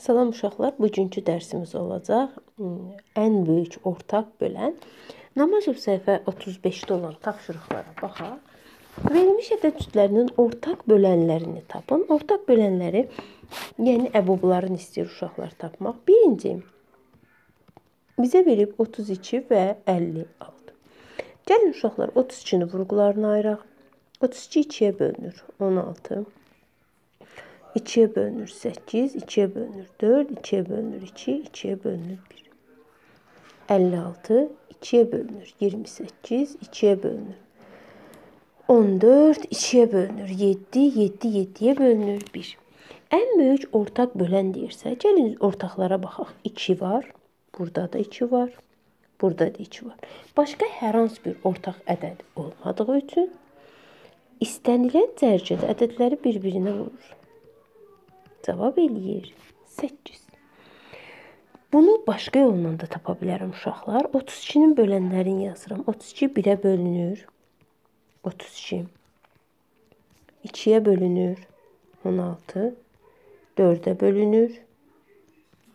Salam uşaqlar, bugünkü dərsimiz olacaq hmm, ən böyük ortaq bölən Namazov səhifə 35-də olan tapşırıqlara baxaq. Verilmiş ədədcüdlərinin ortaq bölənlərini tapın. Ortaq bölənləri, yəni əboblarını istəyir uşaqlar tapmaq. Birinci bizə verib 32 və 56. Gəlin uşaqlar 32-ni vurğularına ayıraq. 32 2-yə bölünür. 16 2-yə bölünür 8, 2-yə bölünür 4, 2-yə bölünür 2, 2-yə bölünür 1. 56, 2-yə bölünür 28, 2-yə bölünür 14, 2-yə bölünür 7, 7, 7-yə bölünür 1. Ən böyük ortaq bölən deyirsə, gəlin ortaqlara baxaq. 2 var, burada da 2 var, burada da 2 var. Başqa hər hansı bir ortaq ədəd olmadığı üçün istənilən dərəcədə ədədləri bir-birinə vurur. Cavab eləyir 8. Bunu başqa yolla da tapa bilərəm uşaqlar. 32-nin bölənlərini yazıram. 32 1-ə bölünür. 32. 2-yə bölünür. 16. 4-ə bölünür.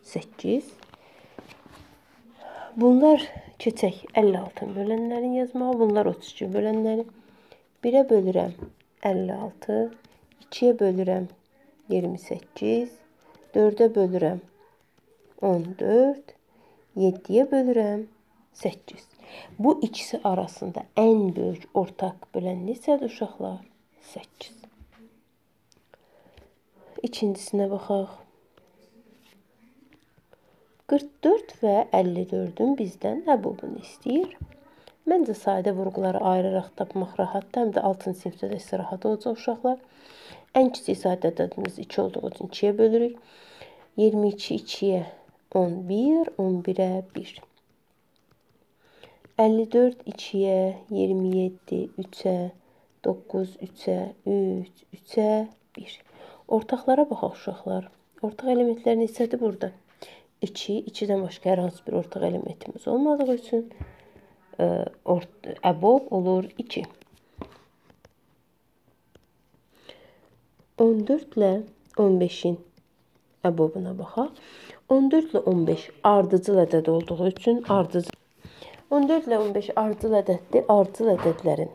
8. Bunlar keçək 56 bölənlərini yazmağa. Bunlar 32 bölənləri. 1-ə bölürəm 56. 2-yə bölürəm 28. 4-ə bölürəm 14. 7-yə bölürəm 8. Bu ikisi arasında ən böyük ortaq bölən neçədir uşaqlar? 8. İkincisinə baxaq. 44 və 54-ün bizdən nə bulduğunu istəyir. Məncə sadə vurğuları ayıraraq tapmaq rahatdır. Həm də 6-cı sinifdə də istirahət olacaq uşaqlar. Ən kiçik sadə ədədimiz 2 olduğu üçün 2-yə bölürük. 22 2-yə 11, 11-ə 1. 54 2-yə, 27 3-ə, 9 3-ə, 3 3-ə 1. Ortaqlara baxaq uşaqlar. Ortaq elementlər neçədir burada? 2, 2-dən başqa hər hansı bir ortaq elementimiz olmadığı üçün ə, e, ort, əbob olur 2. 14 ilə 15-in əbobuna baxaq. 14 ilə 15 ardıcıl ədəd olduğu üçün ardıcıl 14 ilə 15 ardıcıl ədəddir. Ardıcıl ədədlərin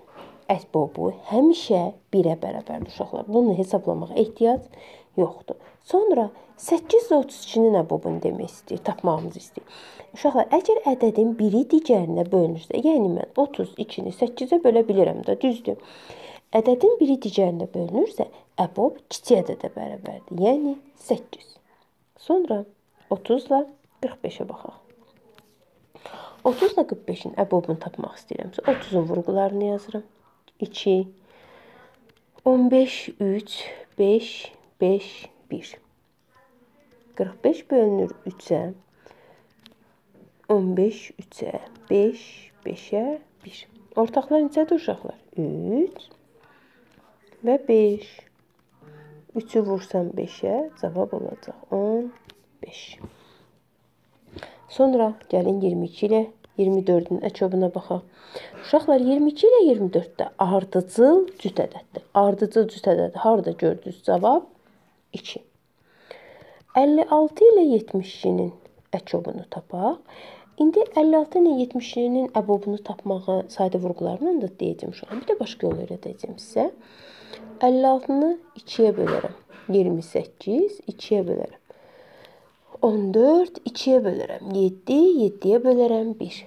əsbobu həmişə 1-ə bərabərdir uşaqlar. Bunu hesablamağa ehtiyac yoxdur. Sonra 8 ilə 32-nin əbobunu demək istəyir, tapmağımızı istəyir. Uşaqlar, əgər ədədin biri digərinə bölünürsə, yəni mən 32-ni 8-ə bölə bilərəm də, düzdür? Ədədin biri digərinə bölünürsə, əbob kiçik ədədə bərabərdir. Yəni 8. Sonra 30 ilə 45-ə baxaq. 30 ilə 45-in əbobunu tapmaq istəyirəmsə, 30-un vurğularını yazıram. 2 15 3 5 5 1 45 bölünür 3-ə. 15 3-ə, 5 5-ə 1. Ortaqlar necədir uşaqlar? 3 və 5. 3-ü vursam 5-ə cavab olacaq 15. Sonra gəlin 22 ilə 24-ün əçobuna baxaq. Uşaqlar 22 ilə 24-də ardıcıl cüt ədəddir. Ardıcıl cüt ədədi harda gördünüz? Cavab 2. 56 ilə 72-nin əçobunu tapaq. İndi 56 ilə 72-nin əbobunu tapmağı sadə vurğularla da deyəcəm uşaqlar. Bir də başqa yol öyrədəcəm sizə. 56-nı 2-yə bölərəm. 28 2-yə bölərəm. 14 2-yə bölərəm. 7 7-yə bölərəm 1.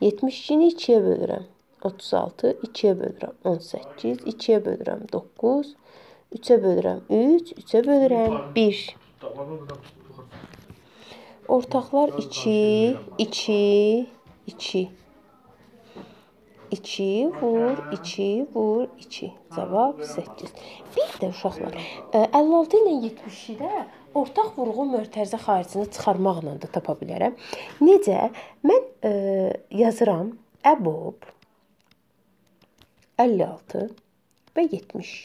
72-ni 2-yə bölərəm. 36 2-yə bölərəm. 18 2-yə bölərəm. 9 3-ə bölərəm. 3 3-ə bölərəm. 1. Ortaqlar 2 2 2 2 vur 2 vur 2. Cavab 8. Bir də uşaqlar, 56 e, ilə 70-də ortaq vurğu mörtərzə xaricini çıxarmaqla da tapa bilərəm. Necə? Mən ə, e, yazıram əbob 56 və 70.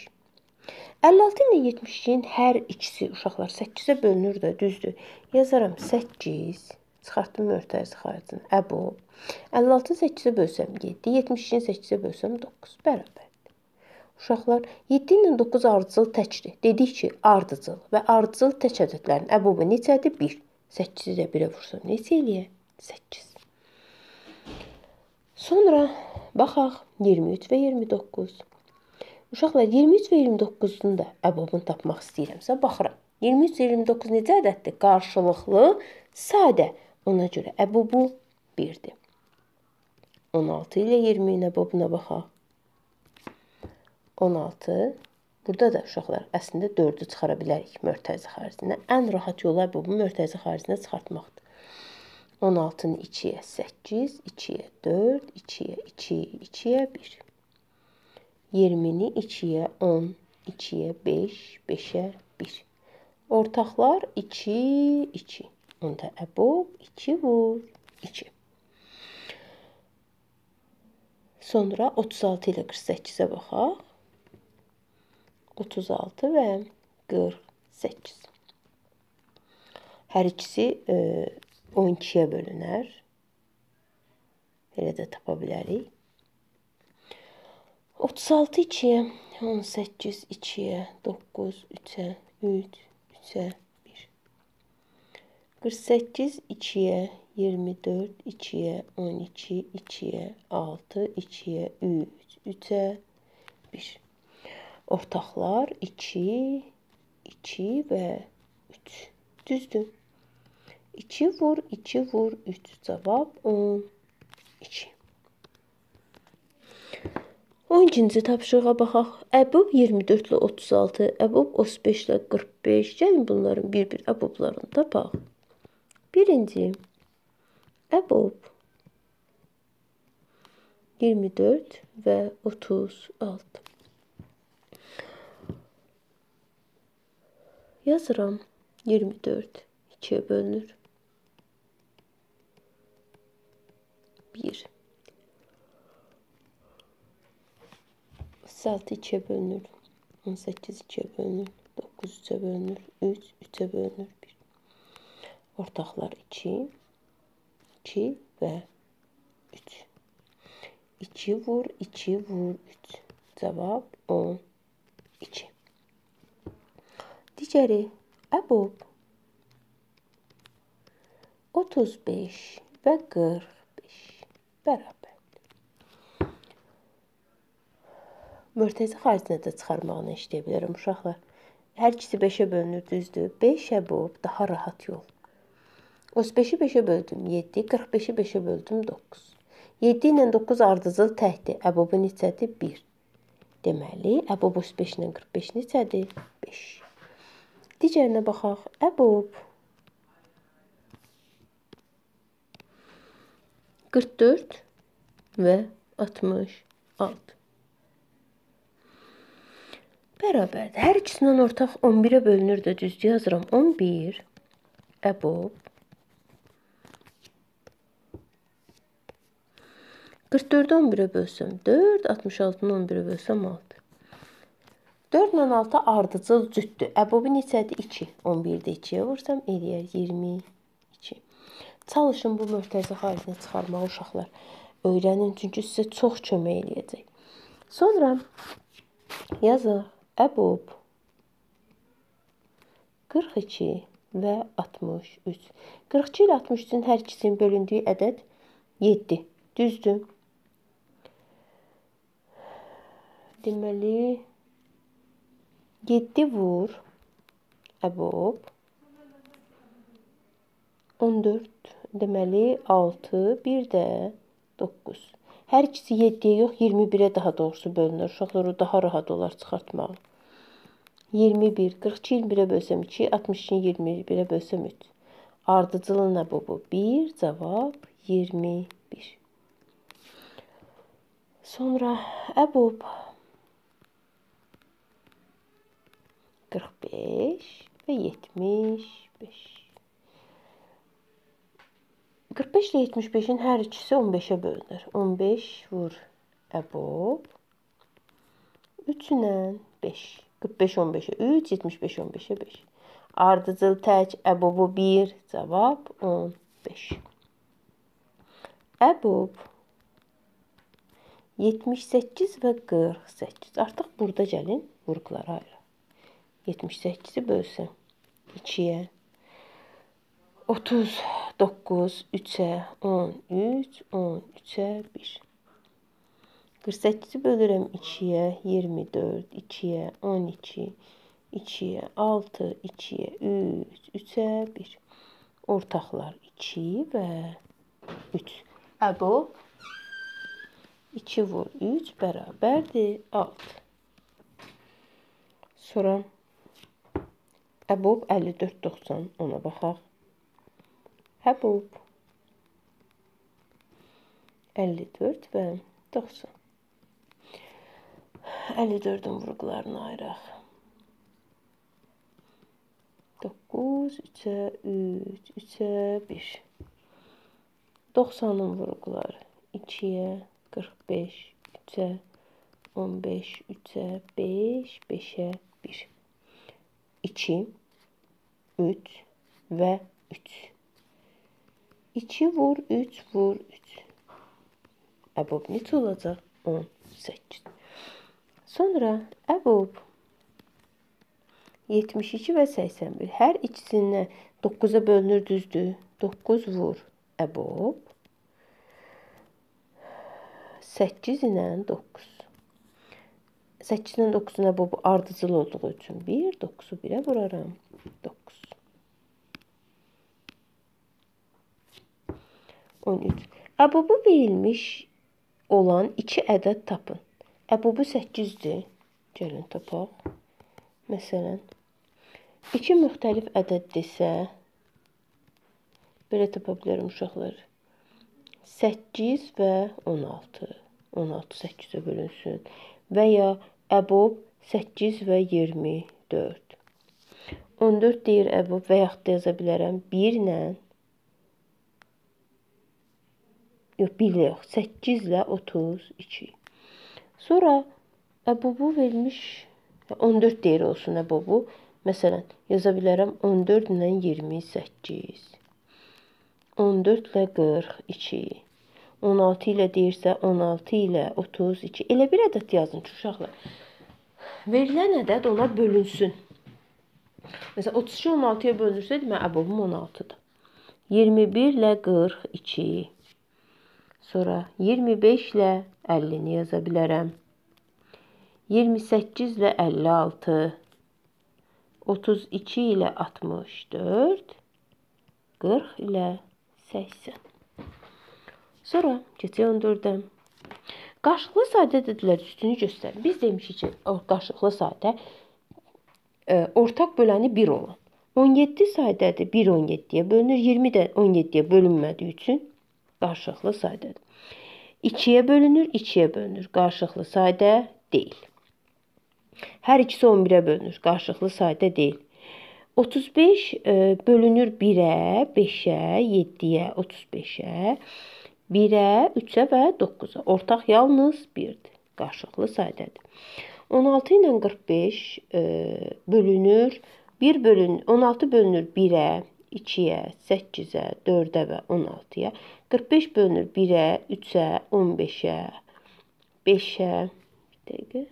56 ilə 70-in hər ikisi uşaqlar 8-ə bölünür də, düzdür? Yazaram 8 çıxartdım mörtərzə xaricini. Əbob 56-ı 8-ə bölsəm 7, 72-ni 8-ə bölsəm 9 bərabərdir. Uşaqlar 7 ilə 9 ardıcıl təkdir. Dedik ki, ardıcıl və ardıcıl tək ədədlərin əbubu neçədir? 1. 8-i də 1-ə vursam neçə eləyə? 8. Sonra baxaq 23 və 29. Uşaqlar 23 və 29-un da əbabını tapmaq istəyirəmsə baxıram. 23 və 29 necə ədəddir? Qarşılıqlı, sadə. Ona görə əbubu 1-dir. 16 ilə 20 ilə bobuna baxaq. 16. Burada da uşaqlar əslində 4-ü çıxara bilərik mörtəzi xaricinə. Ən rahat yolla bu, bu mörtəzi xaricinə çıxartmaqdır. 16-nı 2-yə 8, 2-yə 4, 2-yə 2, 2-yə 1. 20-ni 2-yə 10, 2-yə 5, 5-ə 1. Ortaqlar 2, 2. Onda əbob 2 vur 2. Sonra 36 ilə 48-ə baxaq. 36 və 48. Hər ikisi 12-yə e, bölünər. Elə də tapa bilərik. 36 2-yə, 18 2-yə, 9 3-ə, 3, 3-ə, 1. 48 2-yə, 24 2-yə 12, 2-yə 6, 2-yə 3, 3-ə 1. Ortaqlar 2, 2 və 3. Düzdür. 2 vur, 2 vur, 3. Cavab 10, 2. 12-ci tapşırığa baxaq. Əbub 24 ilə 36, əbub 35 ilə 45. Gəlin bunların bir-bir əbublarını tapaq. Birinci əbob. 24 və 36. Yazıram 24 2-yə bölünür. 1 36 2-yə bölünür. 18 2-yə bölünür. 9 3-ə bölünür. 3 3-ə bölünür. 1 Ortaqlar 2 2 və 3. 2 vur, 2 vur, 3. Cavab 12. Digəri əbub 35 və 45 bərabərdir. Mörtəzi xaricinə də çıxarmağını işləyə bilərəm uşaqlar. Hər ikisi 5-ə bölünür, düzdür? 5 əbub daha rahat yoldur. 35-i 5-ə böldüm 7, 45-i 5-ə böldüm 9. 7 ilə 9 ardıcıl təkdir. Əbabı neçədir? 1. Deməli, əbab 35 ilə 45 neçədir? 5. Digərinə baxaq. Əbab 44 və 66 bərabərdir. Hər ikisindən ortaq 11-ə bölünür də düzdür yazıram. 11 əbab 44-ü 11-ə bölsəm 4, 66-nı 11-ə bölsəm 6. 4 ilə 6 ardıcıl cütdür. Əbobi neçədir? 2. 11-də 2-yə vursam eləyər 22. Çalışın bu möhtəzə xaricinə çıxarmağı uşaqlar. Öyrənin, çünki sizə çox kömək eləyəcək. Sonra yazıq əbob 42 və 63. 42 ilə 63-ün hər ikisinin bölündüyü ədəd 7. Düzdür? deməli 7 vur əbob 14 deməli 6 bir də 9. Hər ikisi 7-yə yox 21-ə daha doğrusu bölünür. Uşaqlara daha rahat olar çıxartmağa. 21 42 21-ə bölsəm 2, 62 21-ə bölsəm 3. Ardıcılına bu bu 1, cavab 21. Sonra əbub 45 və 75. 45 ilə 75-in hər ikisi 15-ə bölünür. 15 vur əbob. 3 ilə 5. 45 15-ə 3, 75 15-ə 5. Ardıcıl tək əbobu 1, cavab 15. Əbob 78 və 48. Artıq burada gəlin vurğulara ayıraq. 78-i bölsün 2-yə 39 3-ə 13 13-ə 1 48-i bölürəm 2-yə 24 2-yə 12 2-yə 6 2-yə 3 3-ə 1 ortaqlar 2 və 3 əbo 2 vur 3 bərabərdir 6 sonra Əbub 54.90 ona baxaq. Əbub 54 və 90. 54-ün vurğularını ayıraq. 9, 3-ə 3, 3-ə 5. 90-ın vurğuları 2-yə 45, 3-ə 15, 3-ə 5, 5-ə 1. 2 3 və 3. 2 vur 3 vur 3. Əbub neçə olacaq? 18. Sonra əbub 72 və 81. Hər ikisindən 9-a bölünür düzdür. 9 vur əbub. 8 ilə 9. 8 ilə 9-un əbubu ardıcıl olduğu üçün 1, 9-u 1-ə vuraram. 9. 13. Əbubu verilmiş olan 2 ədəd tapın. Əbubu 8-dir. Gəlin tapaq. Məsələn, 2 müxtəlif ədəddirsə, belə tapa bilərəm uşaqlar. 8 və 16. 16 8-ə bölünsün və ya əbub 8 və 24. 14 deyir əbub və yaxud da yaza bilərəm 1 ilə yox, 1 ilə yox, 8 ilə 32. Sonra əbubu vermiş 14 deyir olsun əbubu. Məsələn, yaza bilərəm 14 ilə 28. 14 ilə 42. 16 ilə deyirsə 16 ilə 32. Elə bir ədəd yazın ki, uşaqlar. Verilən ədəd ona bölünsün. Məsələn, 32 16-ya bölünürsə, demək əbobum 16-dır. 21 ilə 42. Sonra 25 ilə 50-ni yaza bilərəm. 28 ilə 56, 32 ilə 64, 40 ilə 80. Sonra keçək 14-də. Qaşıqlı sadə dedilər, üstünü göstər. Biz demişik ki, qaşıqlı sadə ə, e, ortaq böləni 1 olan. 17 sayədə də 1 17-yə bölünür. 20 də 17-yə bölünmədiyi üçün qarşılıqlı sadədir. 2-yə bölünür, 2-yə bölünür. Qarşılıqlı sadə deyil. Hər ikisi 11-ə bölünür. Qarşılıqlı sadə deyil. 35 e, bölünür 1-ə, 5-ə, 7-yə, 35-ə, 1-ə, 3-ə və 9-a. Ortaq yalnız 1-dir. Qarşılıqlı sadədir. 16 ilə 45 e, bölünür. 1 bölün 16 bölünür 1-ə, 2-yə, 8-ə, 4-ə və 16-ya, 45 bölünür 1-ə, 3-ə, 15-ə, 5-ə, dəqiqə,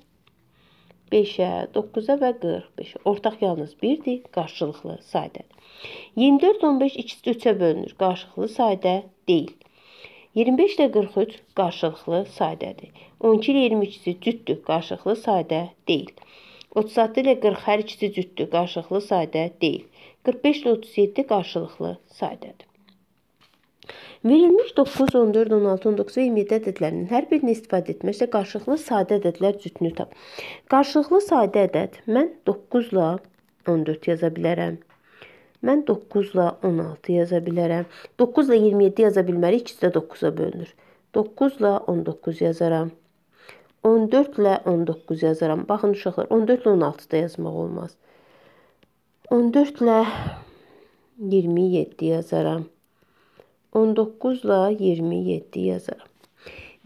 5-ə, 9-a və 45-ə. Ortaq yalnız 1-dir, qarşılıqlı saydadır. 24, 15 ikisi 3-ə bölünür, qarşılıqlı sayda deyil. 25 ilə 43 qarşılıqlı saydadır. 12 ilə 22-si cüddür, qarşılıqlı sayda deyil. 36 ilə 40 hər ikisi cüddür, qarşılıqlı sayda deyil. 45-37 qarşılıqlı saydədir. Verilmiş 9, 14, 16, 19 və 27 ədədlərinin hər birini istifadə etməklə qarşılıqlı sadə ədədlər cütünü tap. Qarşılıqlı sadə ədəd mən 9-la 14 yaza bilərəm. Mən 9-la 16 yaza bilərəm. 9-la 27 yaza bilmərik, ikisi də 9-a bölünür. 9-la 19 yazaram. 14-lə 19 yazaram. Baxın uşaqlar, 14-lə 16 da yazmaq olmaz. 14 14 ilə 27 yazaram. 19 ilə 27 yazaram.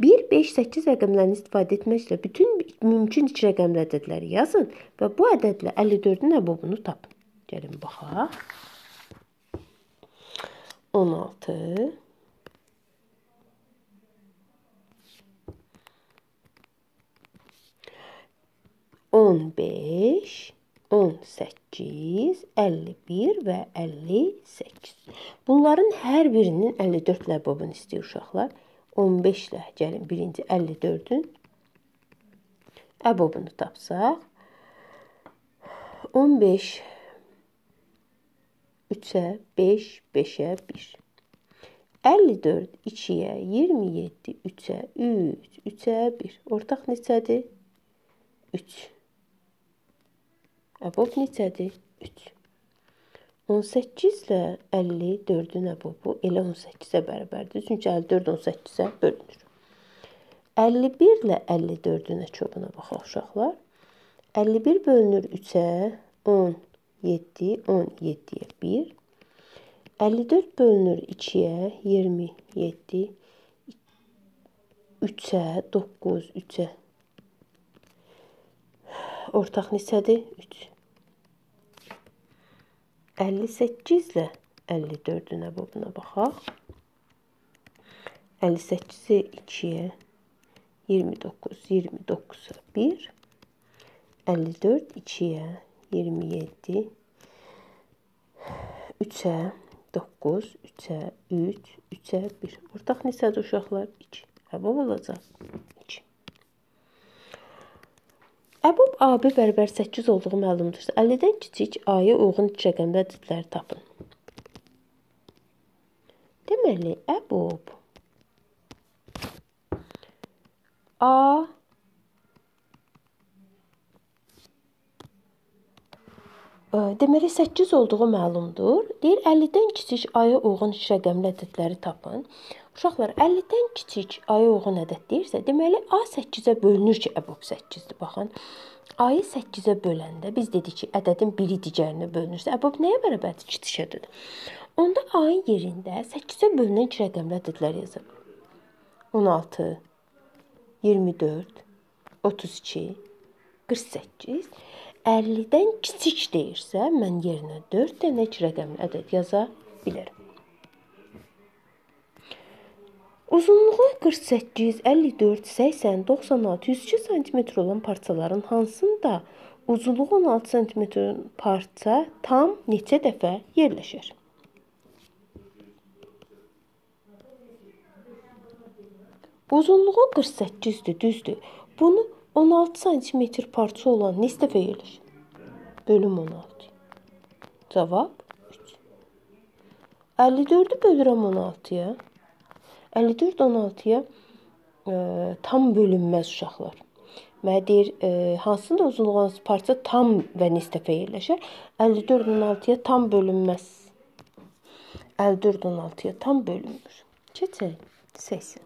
1, 5, 8 rəqəmlərini istifadə etməklə bütün mümkün iki rəqəmli ədədləri yazın və bu ədədlə 54-ün əbobunu tapın. Gəlin baxaq. 16 15 18, 51 və 58. Bunların hər birinin 54 ləbbabını istəyir uşaqlar. 15 ilə gəlin birinci 54-ün əbobunu tapsaq. 15 3-ə 5, 5-ə 1. 54 2-yə 27, 3-ə 3, 3-ə 1. Ortaq neçədir? 3. Əbob neçədir? 3. 18 ilə 54-ün əbobu elə 18-ə bərabərdir. Çünki 54 18-ə bölünür. 51 ilə 54-ün əçobuna baxaq uşaqlar. 51 bölünür 3-ə 17, 17-yə 1. 54 bölünür 2-yə 27, 3-ə 9, 3-ə. Ortaq neçədir? 3. 58 ilə 54-ün əbabına baxaq. 58-i 2-yə, 29, 29-a 1, 54 2-yə, 27, 3-ə 9, 3-ə 3, 3-ə 1. Ortaq nəsədir uşaqlar? 2. Əbab hə, olacaq 2. Əbab A1 bərabər 8 olduğu məlumdur. 50-dən kiçik A-ya uyğun üç rəqəmli ədədləri tapın. Deməli, əbab A Deməli 8 olduğu məlumdur. Deyir 50-dən kiçik A-ya uyğun üç rəqəmli ədədləri tapın. Uşaqlar 50-dən kiçik aya uyğun ədəd deyirsə, deməli A 8-ə bölünür ki, əbab 8-dir. Baxın. Ayı 8-ə böləndə biz dedik ki, ədədin biri digərinə bölünürsə, əbab nəyə bərabərdir? Kiçikədir. Onda ayın yerində 8-ə bölünən iki rəqəmli ədədlər yazın. 16, 24, 32, 48. 50-dən kiçik deyirsə, mən yerinə 4 dənə iki rəqəmli ədəd yaza bilərəm. Uzunluğu 48, 54, 80, 96, 102 sm olan parçaların hansında uzunluğu 16 sm parça tam neçə dəfə yerləşir? Uzunluğu 48-dir, düzdür. Bunu 16 sm parça olan neçə dəfə yerləşir? Bölüm 16. Cavab 3. 54-ü bölürəm 16-ya. 54-16-ya e, tam bölünməz uşaqlar. Mənə deyir, e, hansında uzunluğu hansı parça tam və nisbətə yerləşir? 54-16-ya tam bölünməz. 54-16-ya tam bölünmür. Keçək 80.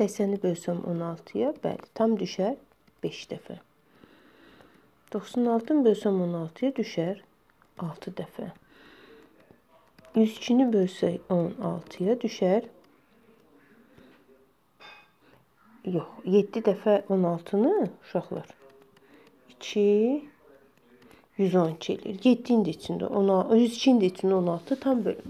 80-i bölsəm 16-ya, bəli, tam düşər 5 dəfə. 96-ı bölsəm 16-ya düşər 6 dəfə. 102-ni bölsək 16-ya düşər. Yox, 7 dəfə 16-nı uşaqlar 2 112 eləyir. 7-nin də içində 16, 102-nin də içində 16 tam bölmə.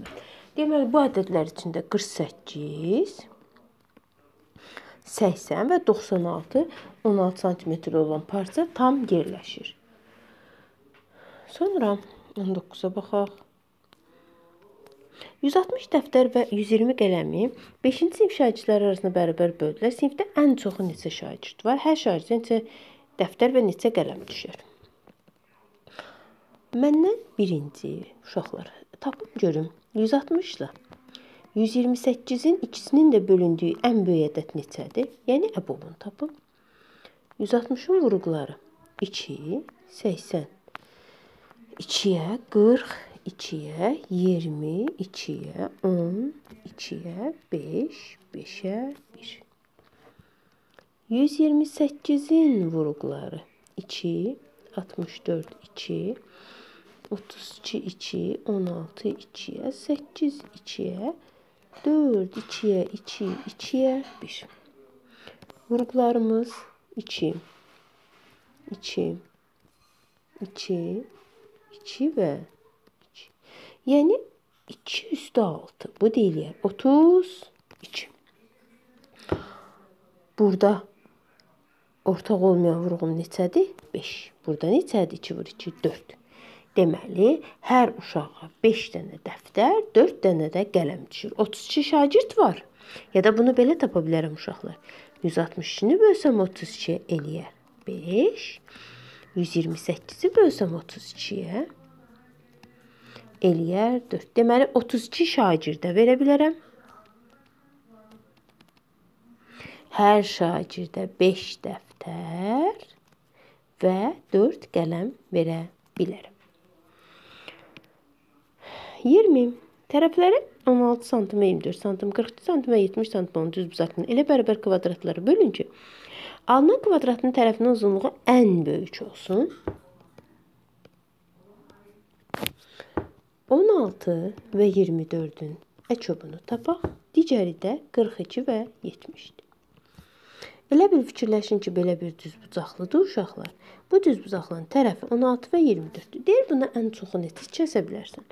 Deməli bu ədədlər içində 48 80 və 96 16 sm olan parça tam yerləşir. Sonra 19-a baxaq. 160 dəftər və 120 qələmi 5-ci sinif şagirdləri arasında bərabər böldülər. Sinifdə ən çoxu neçə şagird var? Hər şagirdə neçə dəftər və neçə qələm düşür? Məndən birinci uşaqlar, tapın görüm. 160 ilə 128-in ikisinin də bölündüyü ən böyük ədəd neçədir? Yəni əbobunu tapın. 160-ın vuruqları 2, 80. 2-yə 40, 42-yə, 22-yə, 10, 2-yə, 5, 5-ə, 1. 128-in vuruqları 2, 64, 2, 32, 2, 16, 2-yə, 8, 2-yə, 4, 2-yə, 2, 2-yə, 1. Vuruqlarımız 2, 2, 2, 2 və 1. Yəni 2 üstü 6. Bu deyilir 32. Burada ortaq olmayan vurğum neçədir? 5. Burada neçədir? 2 vur 2 4. Deməli, hər uşağa 5 dənə dəftər, 4 dənə də qələm düşür. 32 şagird var. Ya da bunu belə tapa bilərəm uşaqlar. 162-ni bölsəm 32-yə eləyər 5. 128-i bölsəm 32-yə eləyər 4. Deməli 32 şagirdə verə bilərəm. Hər şagirdə 5 dəftər və 4 qələm verə bilərəm. 20 tərəfləri 16 sm, 24 sm, 42 sm, 70 sm olan düz buzaqdan elə bərabər kvadratlara bölün ki, alınan kvadratın tərəfinin uzunluğu ən böyük olsun. 16 e və 24-ün əçobunu tapaq. Digəri də 42 və 70-dir. Elə bil fikirləşin ki, belə bir düz bucaqlıdır uşaqlar. Bu düz bucaqlının tərəfi 16 və 24-dür. Deyir buna ən çoxu neçə kəsə bilərsən?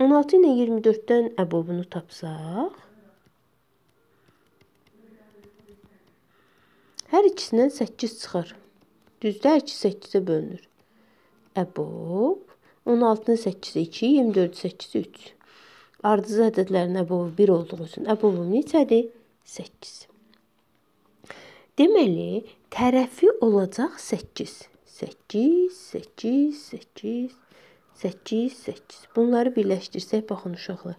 16 ilə 24-dən əbobunu tapsaq, hər ikisindən 8 çıxır. Düzdə 2 8-ə bölünür. Əbob 16-nın 8-i 2, 24-ü 8-i 3. Ardıcı ədədlərin əbovu 1 olduğu üçün əbovum neçədir? 8. Deməli, tərəfi olacaq 8. 8, 8, 8, 8, 8. Bunları birləşdirsək, baxın uşaqlar.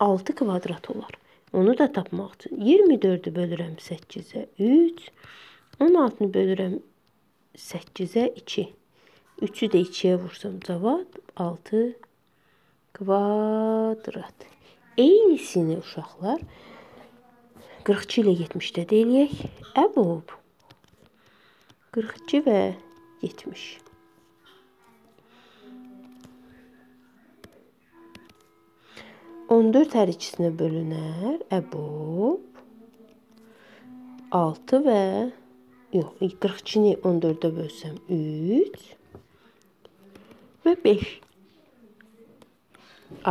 6 kvadrat olar. Onu da tapmaq üçün 24-ü bölürəm 8-ə 3, 16-nı bölürəm 8-ə 2. 3-ü də 2-yə vursam cavab 6 kvadrat. Eynisini uşaqlar 42 ilə 70-də də eləyək. Əbub 42 və 70. On dörd hər ikisinə bölünər. Əbub 6 və yox, 42-ni 14-də bölsəm 3. Və 5.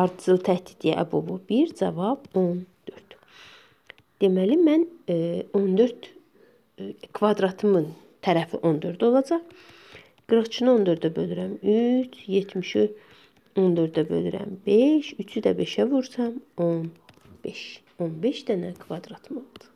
Ardıcıl təhdidiyə əbubu 1, cavab 14. Deməli, mən 14 e, e, kvadratımın tərəfi 14 olacaq. 40-ını 14-də bölürəm 3, 70-i 14-də bölürəm 5, 3-ü də 5-ə vursam 15. 15 dənə kvadratım oldu.